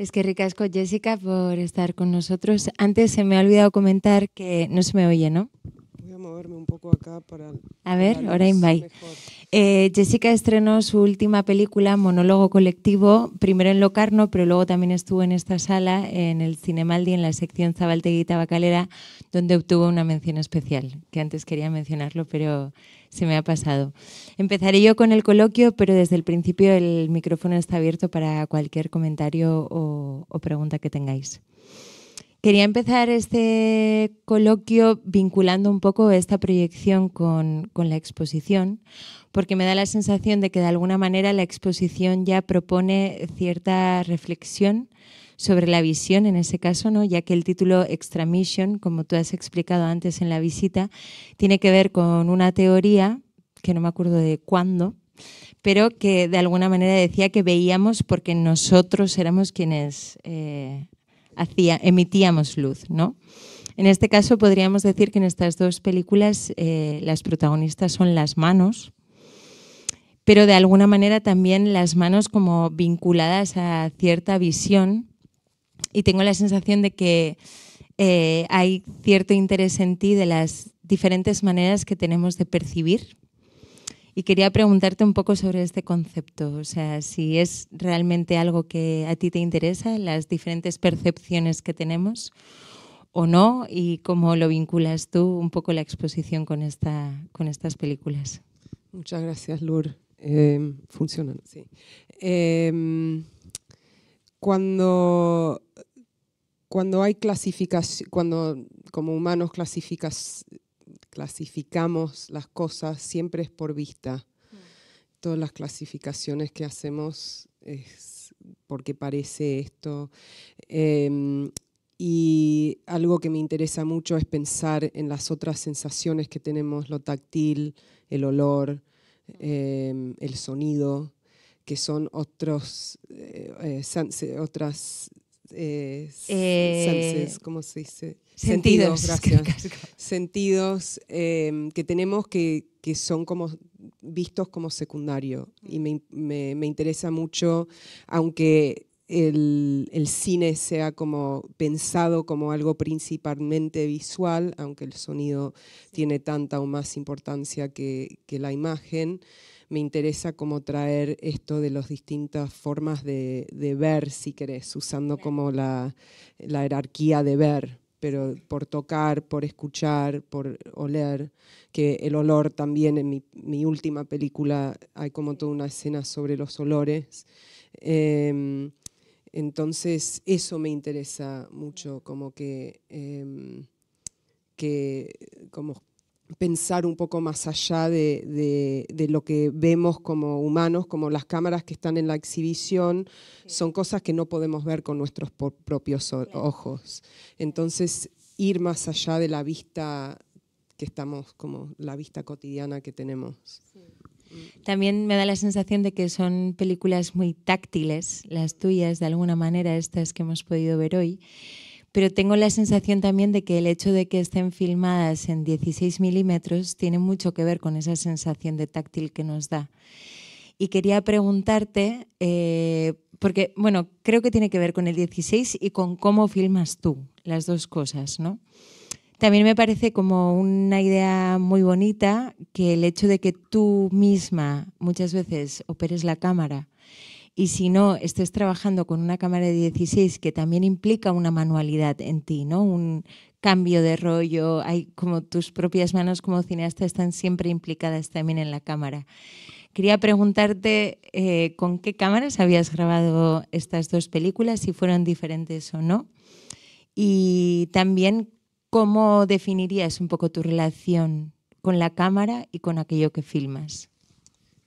Es que ricasco, Jessica por estar con nosotros. Antes se me ha olvidado comentar que no se me oye, ¿no? A ver, ahora invite. Eh, Jessica estrenó su última película, Monólogo Colectivo, primero en Locarno, pero luego también estuvo en esta sala, en el Cinemaldi, en la sección Zabalteguita Bacalera, donde obtuvo una mención especial, que antes quería mencionarlo, pero se me ha pasado. Empezaré yo con el coloquio, pero desde el principio el micrófono está abierto para cualquier comentario o pregunta que tengáis. Quería empezar este coloquio vinculando un poco esta proyección con, la exposición, porque me da la sensación de que de alguna manera la exposición ya propone cierta reflexión sobre la visión en ese caso, ¿no? ya que el título Extra como tú has explicado antes en la visita, tiene que ver con una teoría, que no me acuerdo de cuándo, pero que de alguna manera decía que veíamos porque nosotros éramos quienes... Eh, emitíamos luz, ¿no? En este caso podríamos decir que en estas dos películas eh, las protagonistas son las manos, pero de alguna manera también las manos como vinculadas a cierta visión y tengo la sensación de que eh, hay cierto interés en ti de las diferentes maneras que tenemos de percibir y quería preguntarte un poco sobre este concepto, o sea, si es realmente algo que a ti te interesa, las diferentes percepciones que tenemos o no, y cómo lo vinculas tú un poco la exposición con, esta, con estas películas. Muchas gracias, Lur. Eh, em, funcionan, sí. Em, cuando, cuando hay clasificación, cuando como humanos clasificas, clasificamos las cosas siempre es por vista. Mm. Todas las clasificaciones que hacemos es porque parece esto. Em, y algo que me interesa mucho es pensar en las otras sensaciones que tenemos, lo táctil, el olor, mm. em, el sonido, que son otros, eh, eh, otras Sentidos, que tenemos que, son como vistos como secundario. Y mm. me, interesa mucho, aunque el, cine sea como pensado como algo principalmente visual, aunque el sonido tiene tanta o más importancia que, que la imagen me interesa como traer esto de las distintas formas de, ver, si querés, usando como la, jerarquía de ver, pero por tocar, por escuchar, por oler, que el olor también en mi, última película hay como toda una escena sobre los olores. Em, entonces eso me interesa mucho, como que, em, como pensar un poco más allá de, lo que vemos como humanos, como las cámaras que están en la exhibición, son cosas que no podemos ver con nuestros propios ojos. Entonces, ir más allá de la vista que estamos, como la vista cotidiana que tenemos. Mm. También me da la sensación de que son películas muy táctiles, las tuyas, de alguna manera, estas que hemos podido ver hoy pero tengo la sensación también de que el hecho de que estén filmadas en 16 milímetros tiene mucho que ver con esa sensación de táctil que nos da. Y quería preguntarte, eh, porque bueno, creo que tiene que ver con el 16 y con cómo filmas tú, las dos cosas, ¿no? También me parece como una idea muy bonita que el hecho de que tú misma muchas veces operes la cámara y si no, estés trabajando con una cámara de 16 que también implica una manualidad en ti, ¿no? Un cambio de rollo, hay como tus propias manos como cineasta están siempre implicadas también en la cámara. Quería preguntarte eh, con qué cámaras habías grabado estas dos películas, si fueron diferentes o no. Y también cómo definirías un poco tu relación con la cámara y con aquello que filmas.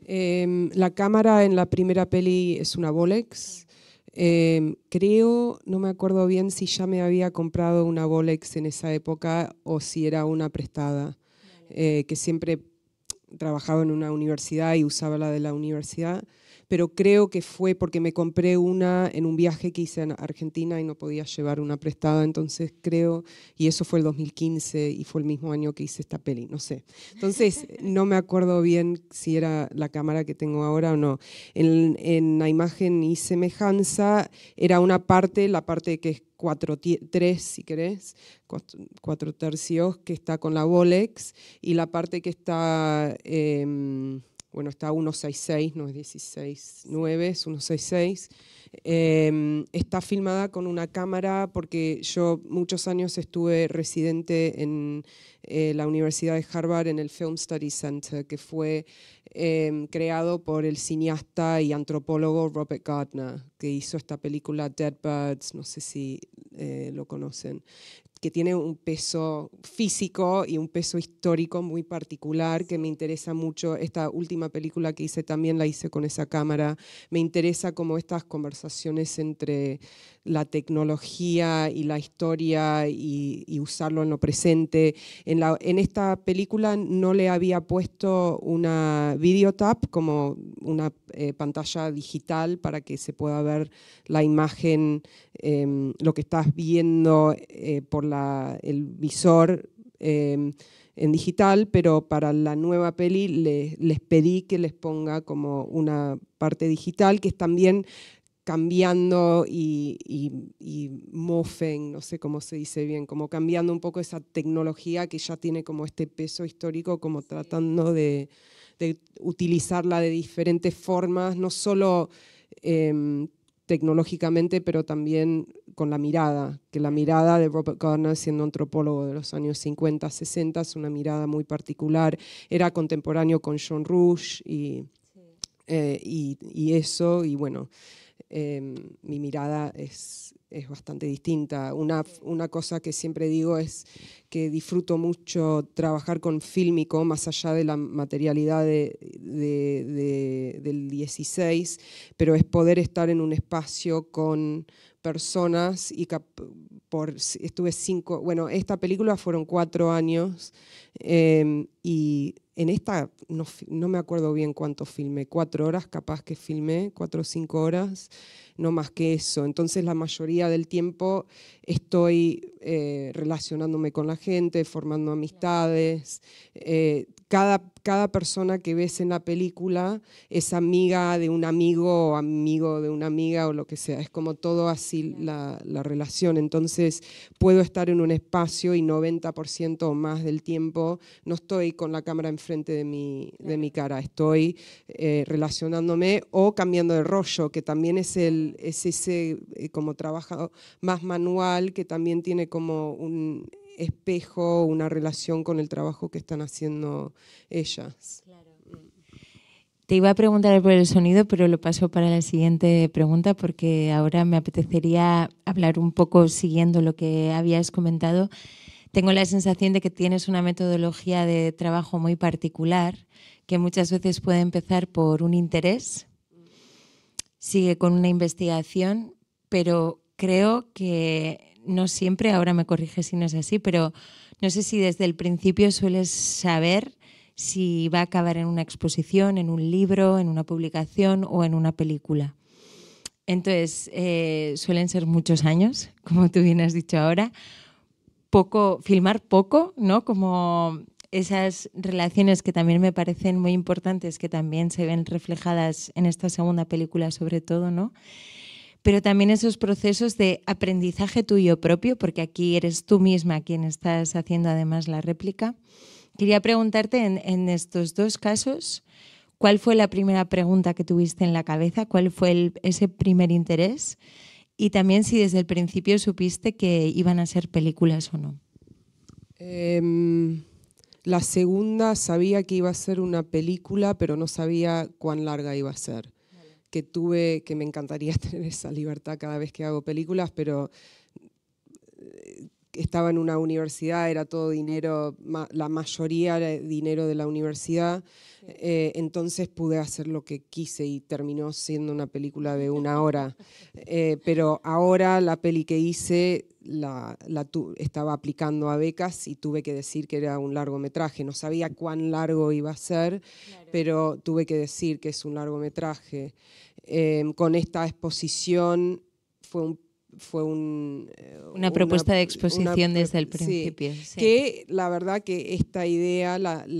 Em, la cámara en la primera peli es una Bolex. Em, creo, no me acuerdo bien si ya me había comprado una Bolex en esa época o si era una prestada, eh, que siempre trabajaba en una universidad y usaba la de la universidad pero creo que fue porque me compré una en un viaje que hice en Argentina y no podía llevar una prestada, entonces creo, y eso fue el 2015 y fue el mismo año que hice esta peli, no sé. Entonces, no me acuerdo bien si era la cámara que tengo ahora o no. En, la imagen y semejanza era una parte, la parte que es cuatro, tres, si querés, cuatro, tercios, que está con la Bolex, y la parte que está... Em, bueno, está 166, no es 169, es 166. Em, está filmada con una cámara porque yo muchos años estuve residente en eh, la Universidad de Harvard en el Film Study Center, que fue em, creado por el cineasta y antropólogo Robert Gardner, que hizo esta película Dead Birds, no sé si eh, lo conocen que tiene un peso físico y un peso histórico muy particular que me interesa mucho. Esta última película que hice también la hice con esa cámara. Me interesa como estas conversaciones entre la tecnología y la historia y, usarlo en lo presente. En, la, en esta película no le había puesto una videotap como una eh, pantalla digital para que se pueda ver la imagen, em, lo que estás viendo eh, por la el visor em, en digital, pero para la nueva peli les pedí que les ponga como una parte digital, que es también cambiando y, y, mofen, no sé cómo se dice bien, como cambiando un poco esa tecnología que ya tiene como este peso histórico, como tratando de, utilizarla de diferentes formas, no solo em, tecnológicamente, pero también con la mirada, que la mirada de Robert Gardner, siendo antropólogo de los años 50, 60, es una mirada muy particular. Era contemporáneo con John Rush y, eh, eso, y bueno, eh, mi mirada es es bastante distinta. Una, una cosa que siempre digo es que disfruto mucho trabajar con fílmico, más allá de la materialidad del 16, pero es poder estar en un espacio con personas y por, estuve cinco, bueno, esta película fueron cuatro años Em, y en esta, no, me acuerdo bien cuánto filmé, cuatro horas, capaz que filmé, cuatro o cinco horas, no más que eso. Entonces la mayoría del tiempo estoy eh, relacionándome con la gente, formando amistades. Eh, cada, cada persona que ves en la película es amiga de un amigo o amigo de una amiga o lo que sea. Es como todo así la, la relación. Entonces puedo estar en un espacio y 90% o más del tiempo no estoy con la cámara enfrente de mi, de mi cara, estoy eh, relacionándome o cambiando de rollo, que también es, el, ese eh, como trabajo más manual, que también tiene como un espejo, una relación con el trabajo que están haciendo ellas. Te iba a preguntar por el sonido, pero lo paso para la siguiente pregunta porque ahora me apetecería hablar un poco siguiendo lo que habías comentado tengo la sensación de que tienes una metodología de trabajo muy particular, que muchas veces puede empezar por un interés, sigue con una investigación, pero creo que no siempre, ahora me corrige si no es así, pero no sé si desde el principio sueles saber si va a acabar en una exposición, en un libro, en una publicación o en una película. Entonces, eh, suelen ser muchos años, como tú bien has dicho ahora, filmar poco, ¿no? Como esas relaciones que también me parecen muy importantes, que también se ven reflejadas en esta segunda película sobre todo, ¿no? Pero también esos procesos de aprendizaje tuyo propio, porque aquí eres tú misma quien estás haciendo además la réplica. Quería preguntarte en, estos dos casos, ¿cuál fue la primera pregunta que tuviste en la cabeza? ¿Cuál fue ese primer interés? y también si desde el principio supiste que iban a ser películas o no. Em, la segunda sabía que iba a ser una película, pero no sabía cuán larga iba a ser. Que tuve, que me encantaría tener esa libertad cada vez que hago películas, pero estaba en una universidad, era todo dinero, la mayoría era dinero de la universidad, eh, entonces pude hacer lo que quise y terminó siendo una película de una hora. Eh, pero ahora la peli que hice la, estaba aplicando a becas y tuve que decir que era un largometraje. No sabía cuán largo iba a ser, pero tuve que decir que es un largometraje. Em, con esta exposición fue un fue eh, una, propuesta de exposición desde el principio. Que la verdad que esta idea la,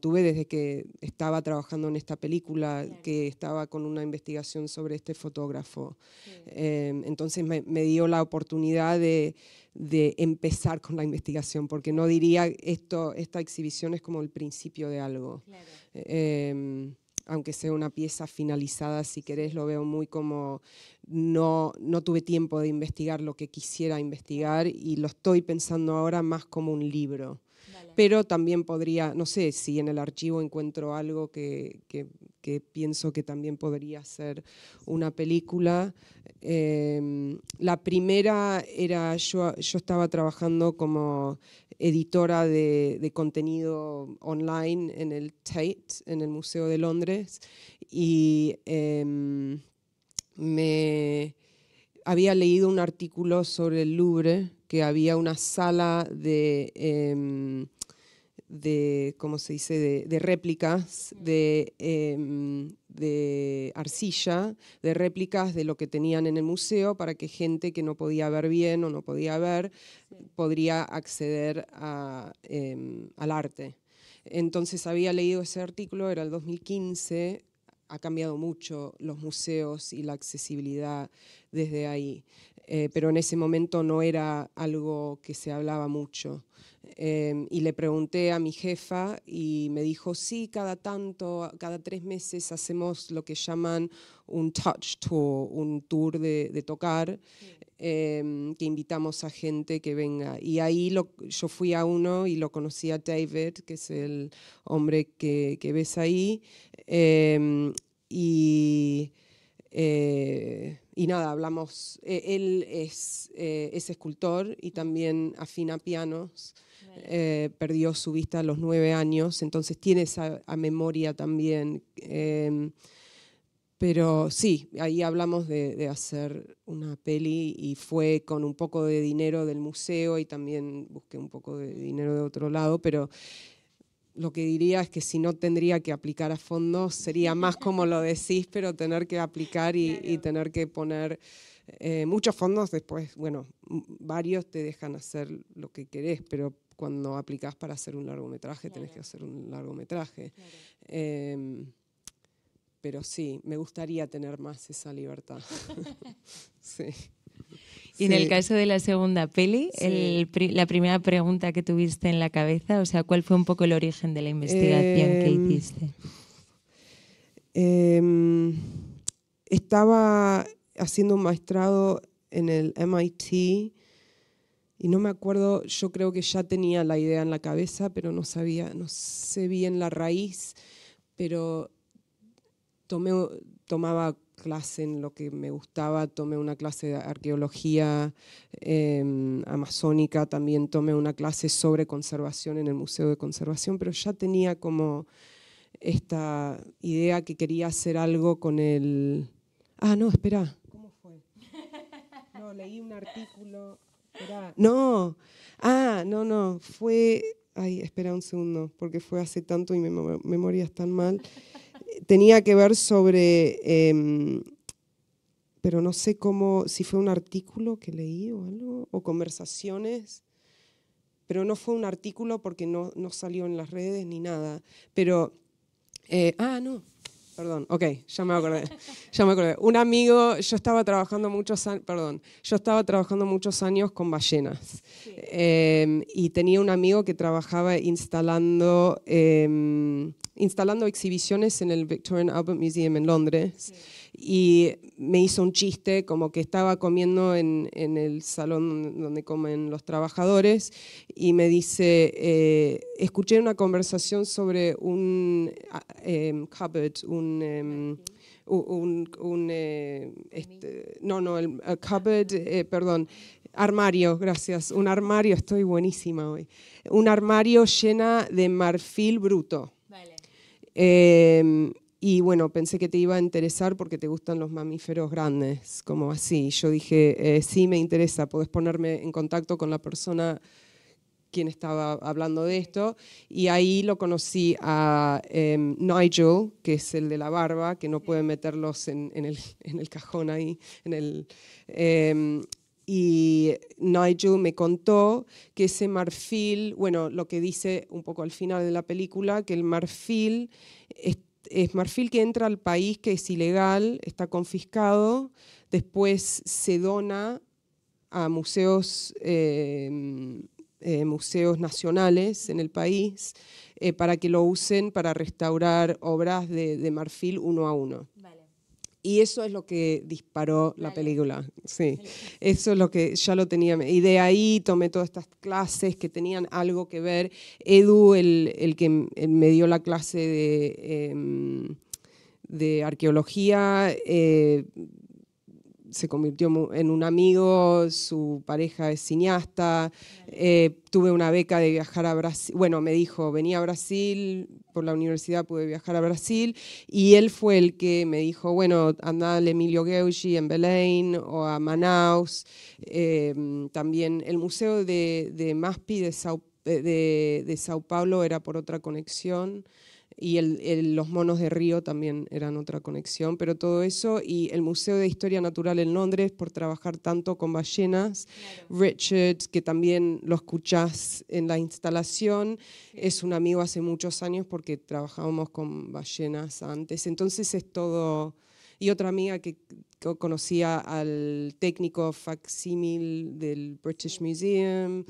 tuve desde que estaba trabajando en esta película, que estaba con una investigación sobre este fotógrafo. Em, entonces me, dio la oportunidad de, empezar con la investigación, porque no diría esto, esta exhibición es como el principio de algo. Em, aunque sea una pieza finalizada, si querés, lo veo muy como no, no tuve tiempo de investigar lo que quisiera investigar y lo estoy pensando ahora más como un libro. Pero también podría, no sé, si en el archivo encuentro algo que, que, pienso que también podría ser una película. Em, la primera era, yo, yo estaba trabajando como editora de, contenido online en el Tate, en el Museo de Londres, y em, me había leído un artículo sobre el Louvre, que había una sala de, em, de ¿cómo se dice?, de, réplicas mm. de, em, de arcilla, de réplicas de lo que tenían en el museo para que gente que no podía ver bien o no podía ver podría acceder em, al arte. Entonces había leído ese artículo, era el 2015, ha cambiado mucho los museos y la accesibilidad desde ahí. Eh, pero en ese momento no era algo que se hablaba mucho. Em, y le pregunté a mi jefa y me dijo, sí, cada tanto, cada tres meses hacemos lo que llaman un touch tour, un tour de, tocar, em, que invitamos a gente que venga. Y ahí yo fui a uno y lo conocí a David, que es el hombre que, ves ahí. Em, y... Eh, y nada, hablamos, eh, él eh, es, escultor y también afina pianos, eh, perdió su vista a los nueve años, entonces tiene esa memoria también. Em, pero sí, ahí hablamos de, hacer una peli y fue con un poco de dinero del museo y también busqué un poco de dinero de otro lado, pero lo que diría es que si no tendría que aplicar a fondo, sería más como lo decís, pero tener que aplicar y, tener que poner eh, muchos fondos después, bueno, varios te dejan hacer lo que querés, pero cuando aplicás para hacer un largometraje, tenés que hacer un largometraje. Em, pero sí, me gustaría tener más esa libertad. sí. Y en el caso de la segunda peli, la primera pregunta que tuviste en la cabeza, o sea, ¿cuál fue un poco el origen de la investigación que em, hiciste? Em, estaba haciendo un maestrado en el MIT y no me acuerdo, yo creo que ya tenía la idea en la cabeza, pero no sabía, no sé bien la raíz, pero tomé, tomaba clase en lo que me gustaba, tomé una clase de arqueología em, amazónica, también tomé una clase sobre conservación en el Museo de Conservación, pero ya tenía como esta idea que quería hacer algo con el... Ah, no, espera. ¿Cómo fue? No, leí un artículo. No, ah, no, no, fue... Ay, espera un segundo, porque fue hace tanto y mi memoria es tan mal tenía que ver sobre, em, pero no sé cómo, si fue un artículo que leí o algo, o conversaciones, pero no fue un artículo porque no, no salió en las redes ni nada, pero, eh, ah, no, Perdón, ok, ya me acordé. Ya me acordé. Un amigo, yo estaba trabajando muchos años, perdón, yo estaba trabajando muchos años con ballenas. Em, y tenía un amigo que trabajaba instalando, em, instalando exhibiciones en el Victorian Albert Museum en Londres y me hizo un chiste como que estaba comiendo en, en el salón donde comen los trabajadores y me dice, eh, escuché una conversación sobre un ah, em, cupboard, un... Em, un, eh, este, no, no, el cupboard, eh, perdón, armario, gracias, un armario, estoy buenísima hoy, un armario llena de marfil bruto. Vale. Em, y bueno, pensé que te iba a interesar porque te gustan los mamíferos grandes, como así. Yo dije, eh, sí me interesa, podés ponerme en contacto con la persona quien estaba hablando de esto, y ahí lo conocí a em, Nigel, que es el de la barba, que no puede meterlos en, el, cajón ahí, en el... Em, y Nigel me contó que ese marfil, bueno, lo que dice un poco al final de la película, que el marfil es, es marfil que entra al país que es ilegal, está confiscado, después se dona a museos, eh, eh, museos nacionales en el país eh, para que lo usen para restaurar obras de, marfil uno a uno. Y eso es lo que disparó la película, sí. Eso es lo que ya lo tenía. Y de ahí tomé todas estas clases que tenían algo que ver. Edu, el, que eh, me dio la clase de, em, de arqueología, eh, se convirtió en un amigo, su pareja es cineasta, eh, tuve una beca de viajar a Brasil, bueno, me dijo, venía a Brasil, por la universidad pude viajar a Brasil, y él fue el que me dijo, bueno, anda al Emilio Gheorghi en Belén o a Manaus, em, también el Museo de, de Maspi de de Sao Paulo era por otra conexión y los monos de río también eran otra conexión, pero todo eso y el Museo de Historia Natural en Londres por trabajar tanto con ballenas, Richard, que también lo escuchás en la instalación, es un amigo hace muchos años porque trabajábamos con ballenas antes, entonces es todo... Y otra amiga que conocía al técnico facsímil del British Museum,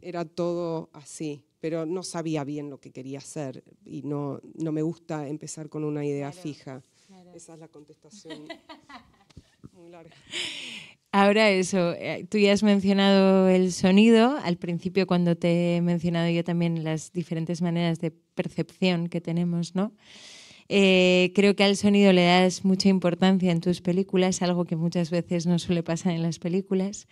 era todo así pero no sabía bien lo que quería hacer y no, me gusta empezar con una idea fija. Esa es la contestación muy larga. Ahora eso, eh, tú ya has mencionado el sonido, al principio cuando te he mencionado yo también las diferentes maneras de percepción que tenemos, ¿no? Eh, creo que al sonido le das mucha importancia en tus películas, algo que muchas veces no suele pasar en las películas.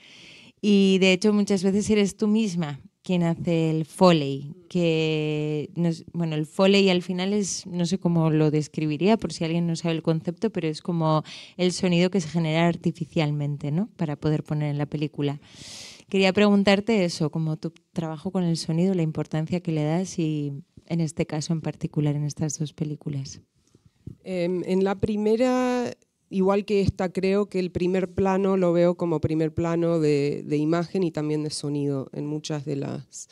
Y de hecho muchas veces eres tú misma quien hace el foley, que bueno, el foley al final es, no sé cómo lo describiría por si alguien no sabe el concepto, pero es como el sonido que se genera artificialmente, ¿no? Para poder poner en la película. Quería preguntarte eso, como tu trabajo con el sonido, la importancia que le das y en este caso en particular, en estas dos películas. Em, en la primera igual que esta, creo que el primer plano lo veo como primer plano de, imagen y también de sonido en muchas de las,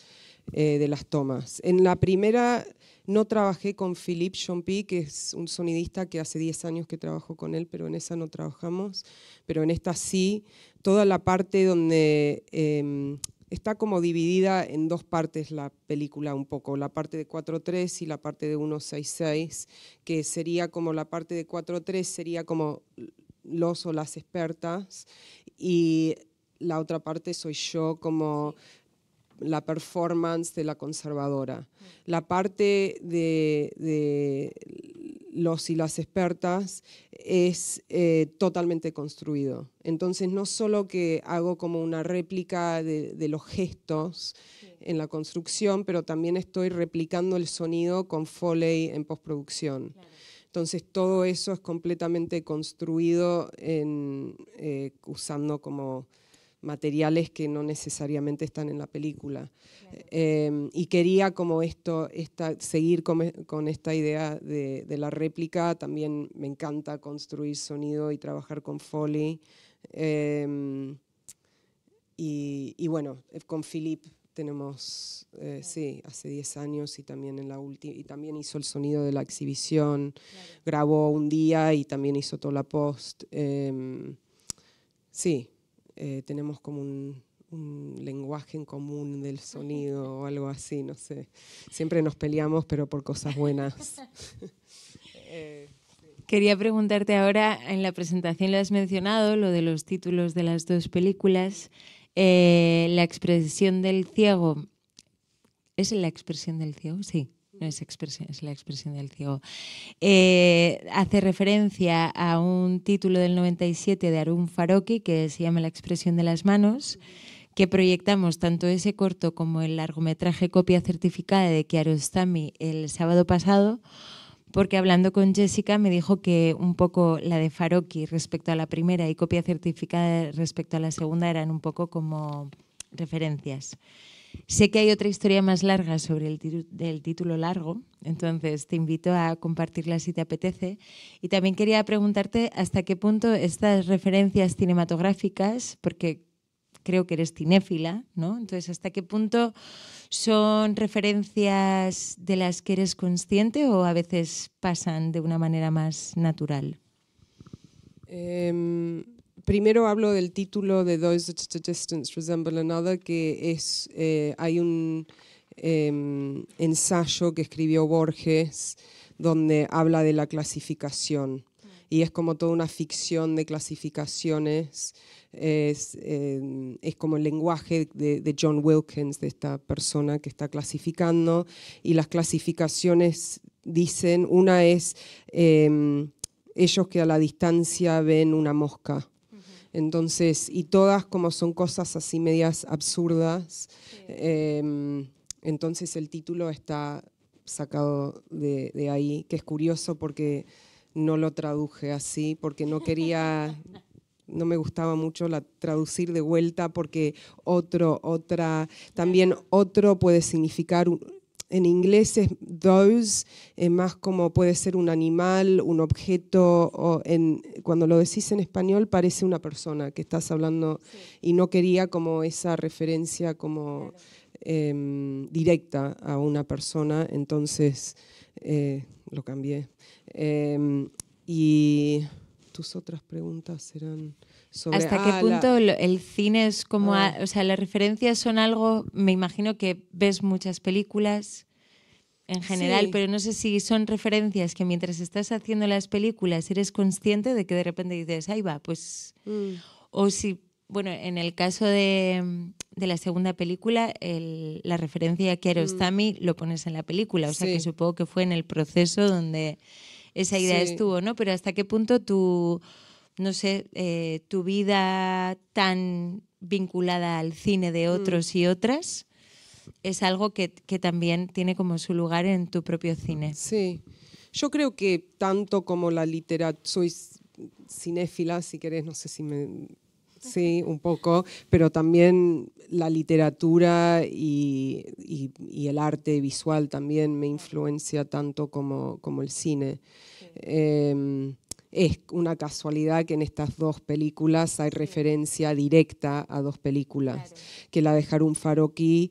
eh, de las tomas. En la primera no trabajé con Philippe Chompy, que es un sonidista que hace 10 años que trabajo con él, pero en esa no trabajamos. Pero en esta sí, toda la parte donde em, está como dividida en dos partes la película un poco, la parte de 4.3 y la parte de 1.66, que sería como la parte de 4.3 sería como los o las expertas y la otra parte soy yo como la performance de la conservadora. Mm. La parte de, de los y las expertas es eh, totalmente construido. Entonces, no solo que hago como una réplica de, los gestos en la construcción, pero también estoy replicando el sonido con Foley en postproducción. Entonces, todo eso es completamente construido en, eh, usando como materiales que no necesariamente están en la película. Eh, em, y quería como esto, esta, seguir con, esta idea de, la réplica, también me encanta construir sonido y trabajar con Foley. Em, y, bueno, eh, con Philip tenemos, eh, sí, hace 10 años y también, en la y también hizo el sonido de la exhibición, grabó un día y también hizo toda la post. Em, sí, eh, tenemos como un, lenguaje en común del sonido o algo así, no sé. Siempre nos peleamos, pero por cosas buenas. Eh, Quería preguntarte ahora, en la presentación lo has mencionado, lo de los títulos de las dos películas, eh, la expresión del ciego. ¿Es la expresión del ciego? Sí es, expresión, la expresión del ciego. Eh, hace referencia a un título del 97 de Arun Faroki que se llama La expresión de las manos, que proyectamos tanto ese corto como el largometraje copia certificada de Kiarostami el sábado pasado, porque hablando con Jessica me dijo que un poco la de Faroki respecto a la primera y copia certificada respecto a la segunda eran un poco como referencias. Sé que hay otra historia más larga sobre el título largo, entonces te invito a compartirla si te apetece. Y también quería preguntarte hasta qué punto estas referencias cinematográficas, porque creo que eres cinéfila, ¿no? Entonces, ¿hasta qué punto son referencias de las que eres consciente o a veces pasan de una manera más natural? Em, primero hablo del título de Those at Resemble Another, que es, eh, hay un em, ensayo que escribió Borges donde habla de la clasificación. Y es como toda una ficción de clasificaciones, es, em, como el lenguaje de, John Wilkins, de esta persona que está clasificando, y las clasificaciones dicen, una es em, ellos que a la distancia ven una mosca entonces, y todas como son cosas así medias absurdas. Em, entonces el título está sacado de, ahí, que es curioso porque no lo traduje así, porque no quería, no me gustaba mucho la traducir de vuelta, porque otro, otra, también otro puede significar en inglés es those, es eh, más como puede ser un animal, un objeto, o en, cuando lo decís en español parece una persona que estás hablando y no quería como esa referencia como em, directa a una persona, entonces eh, lo cambié. Em, y tus otras preguntas serán... ¿Hasta qué ah, punto el cine es como, ah. o sea, las referencias son algo, me imagino que ves muchas películas en general, pero no sé si son referencias que mientras estás haciendo las películas eres consciente de que de repente dices, ahí va, pues... Mm. O si, bueno, en el caso de, la segunda película, la referencia a Kiarostami mm. lo pones en la película, o sea que supongo que fue en el proceso donde esa idea estuvo, ¿no? Pero hasta qué punto tú no sé, eh, tu vida tan vinculada al cine de otros mm. y otras es algo que, también tiene como su lugar en tu propio cine. Sí, yo creo que tanto como la literatura, soy cinéfila, si querés, no sé si me... Sí, un poco, pero también la literatura y, el arte visual también me influencia tanto como, como el cine. Sí. Em, es una casualidad que en estas dos películas hay referencia directa a dos películas, que la de Harun Faroki,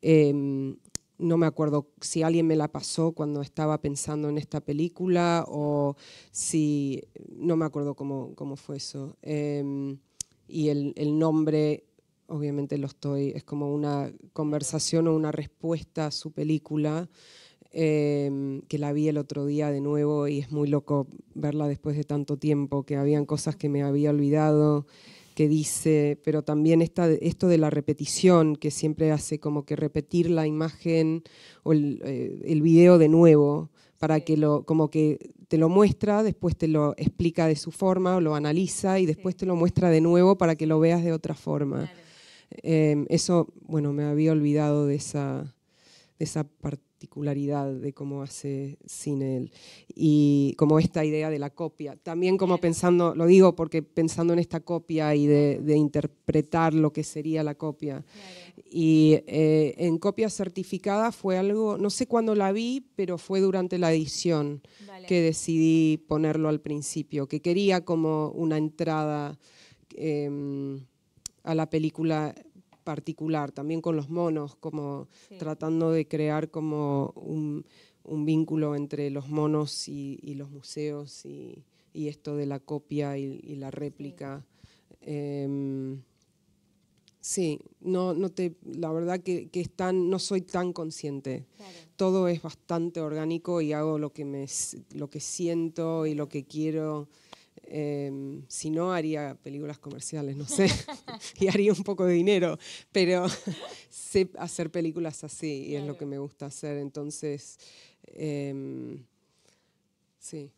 em, no me acuerdo si alguien me la pasó cuando estaba pensando en esta película o si, no me acuerdo cómo, fue eso. Em, y el nombre obviamente lo estoy, es como una conversación o una respuesta a su película. Em, que la vi el otro día de nuevo y es muy loco verla después de tanto tiempo, que habían cosas que me había olvidado, que dice, pero también esta, esto de la repetición, que siempre hace como que repetir la imagen o el, eh, video de nuevo, para que lo, como que te lo muestra, después te lo explica de su forma, o lo analiza y después te lo muestra de nuevo para que lo veas de otra forma. Em, eso, bueno, me había olvidado de esa, de esa parte particularidad de cómo hace cine y como esta idea de la copia. También como pensando, lo digo porque pensando en esta copia y de, interpretar lo que sería la copia. Y eh, en copia certificada fue algo, no sé cuándo la vi, pero fue durante la edición que decidí ponerlo al principio, que quería como una entrada em, a la película particular, también con los monos, como tratando de crear como un, vínculo entre los monos y, los museos y, esto de la copia y, la réplica. Em, sí. no, no te, la verdad que, no soy tan consciente. Todo es bastante orgánico y hago lo que me, lo que siento y lo que quiero. Em, si no, haría películas comerciales, no sé, y haría un poco de dinero, pero sé hacer películas así y es lo que me gusta hacer. Entonces, em, sí.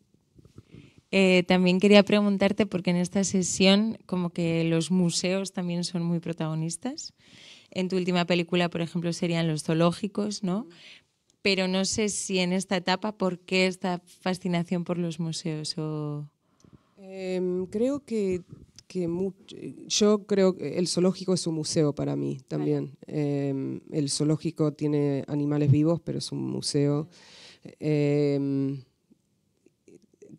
Eh, también quería preguntarte, porque en esta sesión como que los museos también son muy protagonistas. En tu última película, por ejemplo, serían los zoológicos, ¿no? Pero no sé si en esta etapa, ¿por qué esta fascinación por los museos o...? Em, creo que, eh, yo creo que el zoológico es un museo para mí también. Em, el zoológico tiene animales vivos, pero es un museo. Em,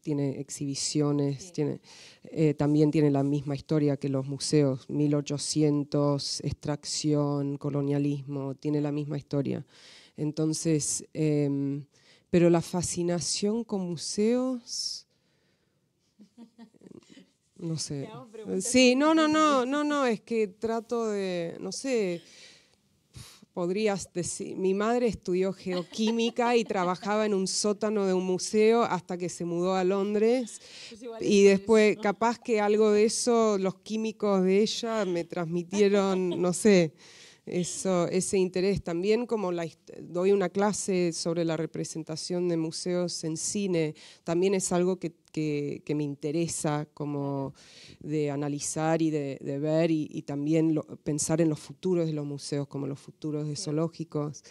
tiene exhibiciones, tiene, eh, también tiene la misma historia que los museos, 1800, extracción, colonialismo, tiene la misma historia. Entonces, pero la fascinación con museos No sé. Sí, no, no, no, no, no, es que trato de, no sé, podrías decir, mi madre estudió geoquímica y trabajaba en un sótano de un museo hasta que se mudó a Londres. Pues y después, capaz que algo de eso, los químicos de ella me transmitieron, no sé eso, ese interés. También como la, doy una clase sobre la representación de museos en cine, también es algo que, me interesa como de analizar y de, ver y, también pensar en los futuros de los museos, como los futuros de zoológicos.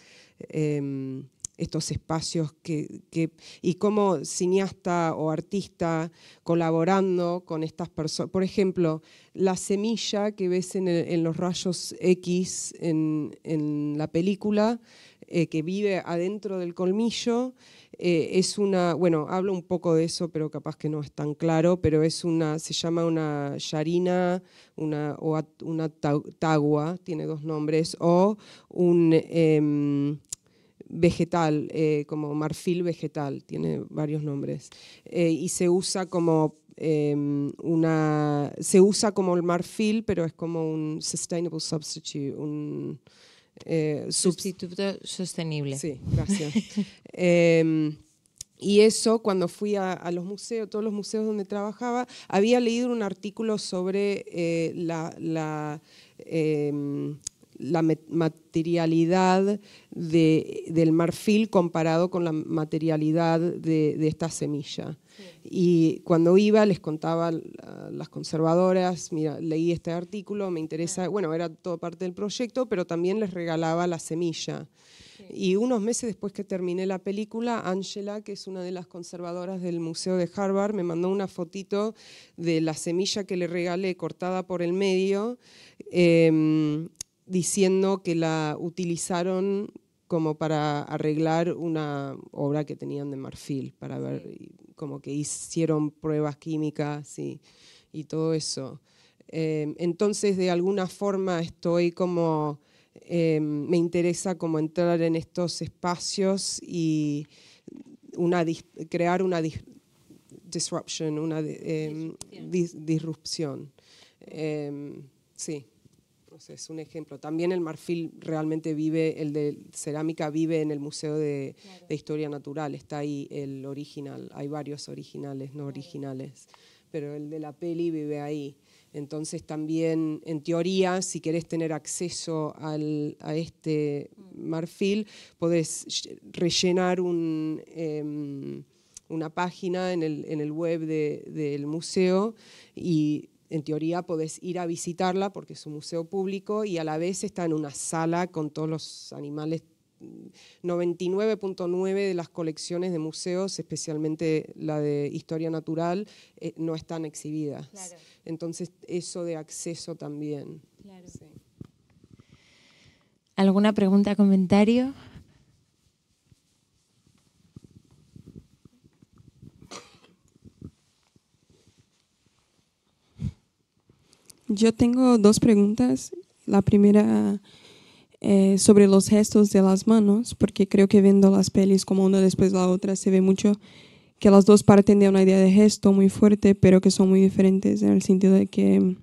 Em, estos espacios que, y como cineasta o artista colaborando con estas personas. Por ejemplo, la semilla que ves en, los rayos X en, la película, eh, que vive adentro del colmillo, eh, es una, bueno, hablo un poco de eso, pero capaz que no es tan claro, pero es una, se llama una yarina, una, o una tagua, tiene dos nombres, o un... Em, vegetal, eh, como marfil vegetal, tiene varios nombres, eh, y se usa como em, una, se usa como el marfil, pero es como un sustainable substitute, un eh, sustituto sostenible. Sí, gracias. Em, y eso, cuando fui a, los museos, todos los museos donde trabajaba, había leído un artículo sobre la, em, la materialidad del marfil comparado con la materialidad de, esta semilla. Y cuando iba les contaba a las conservadoras, mira, leí este artículo, me interesa, bueno, era todo parte del proyecto, pero también les regalaba la semilla. Y unos meses después que terminé la película, Angela, que es una de las conservadoras del Museo de Harvard, me mandó una fotito de la semilla que le regalé cortada por el medio. Em, diciendo que la utilizaron como para arreglar una obra que tenían de marfil, para ver como que hicieron pruebas químicas y, y todo eso. Em, entonces, de alguna forma, estoy como, em, me interesa como entrar en estos espacios y crear una una em, disrupción. sí es un ejemplo. También el marfil realmente vive, el de cerámica vive en el Museo de, Historia Natural, está ahí el original, hay varios originales, no originales, pero el de la peli vive ahí. Entonces también, en teoría, si querés tener acceso a este mm. marfil, podés rellenar em, una página en el, web del museo y en teoría podés ir a visitarla porque es un museo público y a la vez está en una sala con todos los animales 99.9 mm, de las colecciones de museos, especialmente la de historia natural, eh, no están exhibidas. Entonces, eso de acceso también. ¿Alguna pregunta, comentario? Yo tengo dos preguntas. La primera eh, sobre los gestos de las manos, porque creo que viendo las pelis como una después de la otra se ve mucho que las dos parten de una idea de gesto muy fuerte, pero que son muy diferentes en el sentido de que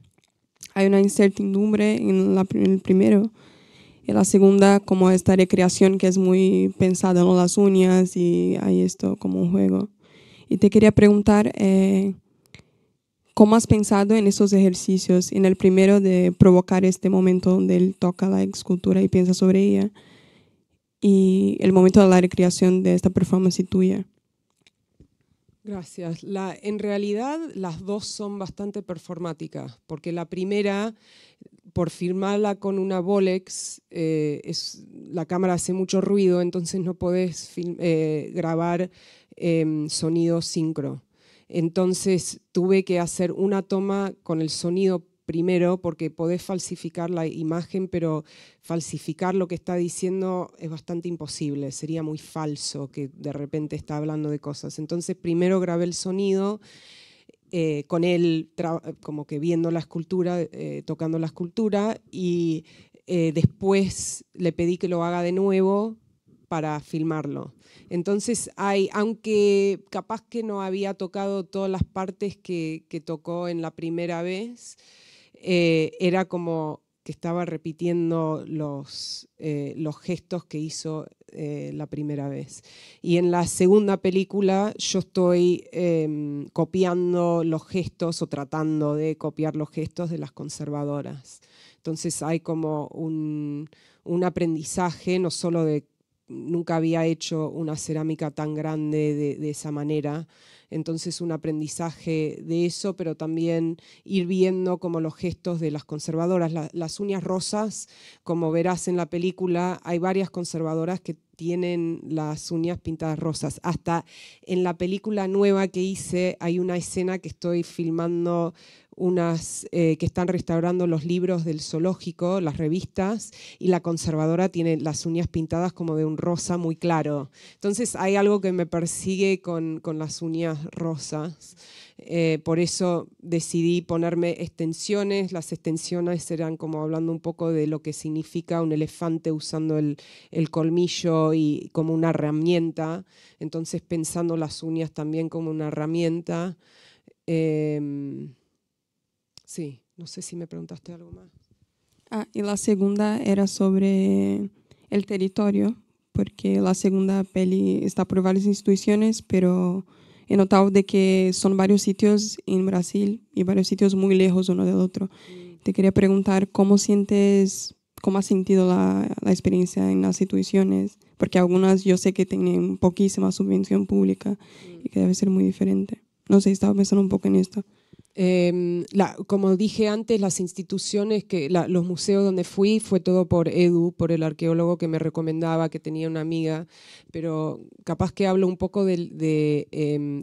hay una incertidumbre en, el primero. Y la segunda, como esta recreación que es muy pensada en las uñas y hay esto como un juego. Y te quería preguntar... Eh, ¿Cómo has pensado en esos ejercicios? En el primero de provocar este momento donde él toca la escultura y piensa sobre ella y el momento de la recreación de esta performance tuya. Gracias. La, en realidad las dos son bastante performáticas, porque la primera, por firmarla con una Bolex, eh, es, la cámara hace mucho ruido, entonces no podés eh, grabar em, sonido sincro. Entonces tuve que hacer una toma con el sonido primero, porque podés falsificar la imagen, pero falsificar lo que está diciendo es bastante imposible, sería muy falso que de repente está hablando de cosas. Entonces primero grabé el sonido. Eh, con él como que viendo la escultura, eh, tocando la escultura y eh, después le pedí que lo haga de nuevo para filmarlo. Entonces, hay, aunque capaz que no había tocado todas las partes que, tocó en la primera vez, eh, era como que estaba repitiendo los, eh, los gestos que hizo eh, la primera vez. Y en la segunda película yo estoy em, copiando los gestos o tratando de copiar los gestos de las conservadoras. Entonces hay como un, un aprendizaje no solo de nunca había hecho una cerámica tan grande de, de esa manera. Entonces un aprendizaje de eso, pero también ir viendo como los gestos de las conservadoras, las uñas rosas, como verás en la película, hay varias conservadoras que tienen las uñas pintadas rosas. Hasta en la película nueva que hice hay una escena que estoy filmando unas eh, que están restaurando los libros del zoológico, las revistas, y la conservadora tiene las uñas pintadas como de un rosa muy claro. Entonces hay algo que me persigue con, con las uñas rosas. Eh, por eso decidí ponerme extensiones. Las extensiones eran como hablando un poco de lo que significa un elefante usando el, el colmillo y como una herramienta. Entonces pensando las uñas también como una herramienta. Em, sí, no sé si me preguntaste algo más. Ah, y la segunda era sobre el territorio, porque la segunda peli está por varias instituciones, pero he notado de que son varios sitios en Brasil y varios sitios muy lejos uno del otro. Mm. Te quería preguntar cómo sientes, cómo has sentido la, la experiencia en las instituciones, porque algunas yo sé que tienen poquísima subvención pública mm. y que debe ser muy diferente. No sé, estaba pensando un poco en esto. Em, la, como dije antes, las instituciones, que los museos donde fui fue todo por Edu, por el arqueólogo que me recomendaba, que tenía una amiga, pero capaz que hablo un poco em,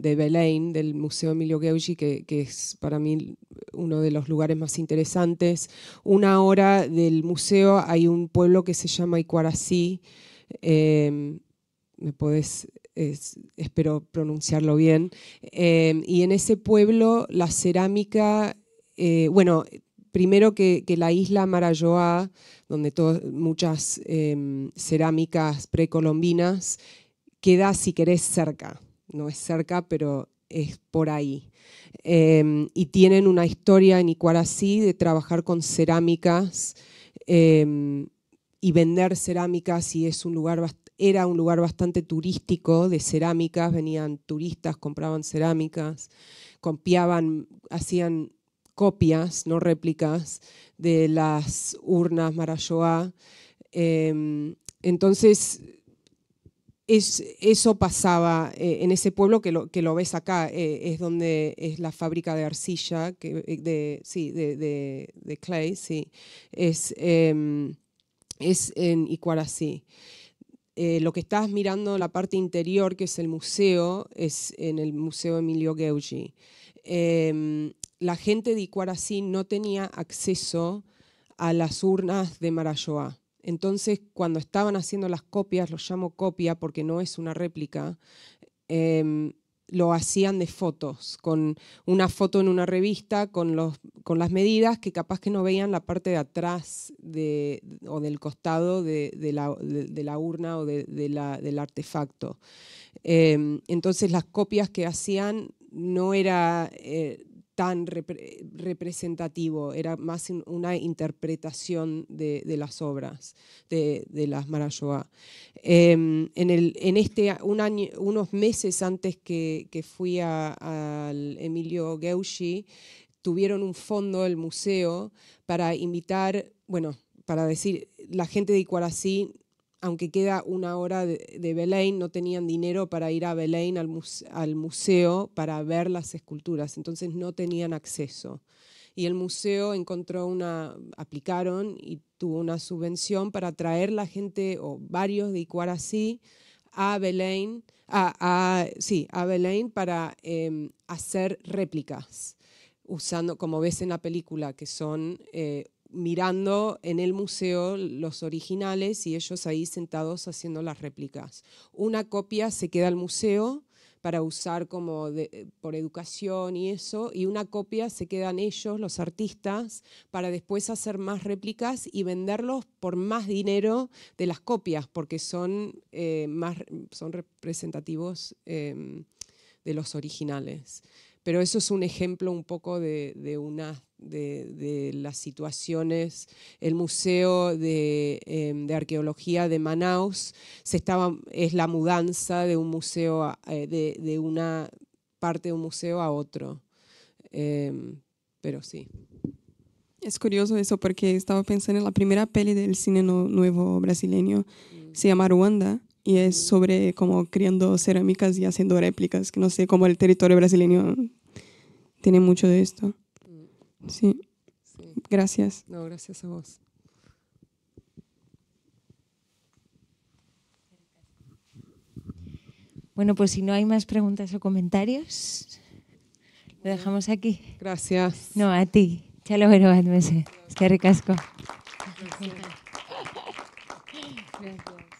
de, Belén, del Museo Emilio Geugi, que, es para mí uno de los lugares más interesantes. Una hora del museo hay un pueblo que se llama Icuarací. Em, me puedes espero pronunciarlo bien, em, y en ese pueblo la cerámica, eh, bueno, primero que, la isla Marajoa, donde muchas em, cerámicas precolombinas, queda si querés cerca, no es cerca, pero es por ahí. Em, y tienen una historia en así de trabajar con cerámicas y vender cerámicas y es un lugar era un lugar bastante turístico de cerámicas, venían turistas, compraban cerámicas, copiaban, hacían copias, no réplicas, de las urnas Marajoá. Em, entonces, es, eso pasaba eh, en ese pueblo que lo, que lo ves acá, eh, es donde es la fábrica de arcilla, eh, de, sí, de, clay, sí. Es, em, es en Icuarací. Eh, lo que estás mirando la parte interior, que es el museo, es en el Museo Emilio Geugi. Em, la gente de Icuarací no tenía acceso a las urnas de Marajoá. Entonces, cuando estaban haciendo las copias, lo llamo copia porque no es una réplica, em, lo hacían de fotos, con una foto en una revista, con, los, con las medidas, que capaz que no veían la parte de atrás de, o del costado de, de, la, de la, urna o la, del artefacto. Em, entonces las copias que hacían no era, eh, tan representativo, era más una interpretación de, las obras de, las Marajoa. Em, en, este, año, unos meses antes que, fui al Emilio Geushi, tuvieron un fondo el museo para invitar, bueno, para decir, la gente de Icuarací aunque queda una hora de, Belén, no tenían dinero para ir a Belén al, museo para ver las esculturas, entonces no tenían acceso y el museo encontró una, aplicaron y tuvo una subvención para traer la gente o varios de sí a Belén, sí, a Belén para em, hacer réplicas, usando, como ves en la película, que son eh, mirando en el museo los originales y ellos ahí sentados haciendo las réplicas. Una copia se queda al museo para usar como eh, por educación y eso, y una copia se quedan ellos, los artistas, para después hacer más réplicas y venderlos por más dinero de las copias, porque son, eh, más, son representativos em, de los originales. Pero eso es un ejemplo un poco de, de de, las situaciones. El Museo em, de, Arqueología de Manaus se estaba, es la mudanza de un museo, eh, de, una parte de un museo a otro. Em, pero sí. Es curioso eso porque estaba pensando en la primera peli del cine nuevo brasileño, mm. se llama Ruanda y es mm. sobre como criando cerámicas y haciendo réplicas, que no sé, como el territorio brasileño tiene mucho de esto. Sí. Gracias. No, gracias a vos. Bueno, pues si no hay más preguntas o comentarios, lo dejamos aquí. Gracias. No, a ti. Chalo, pero Es que recasco. Gracias.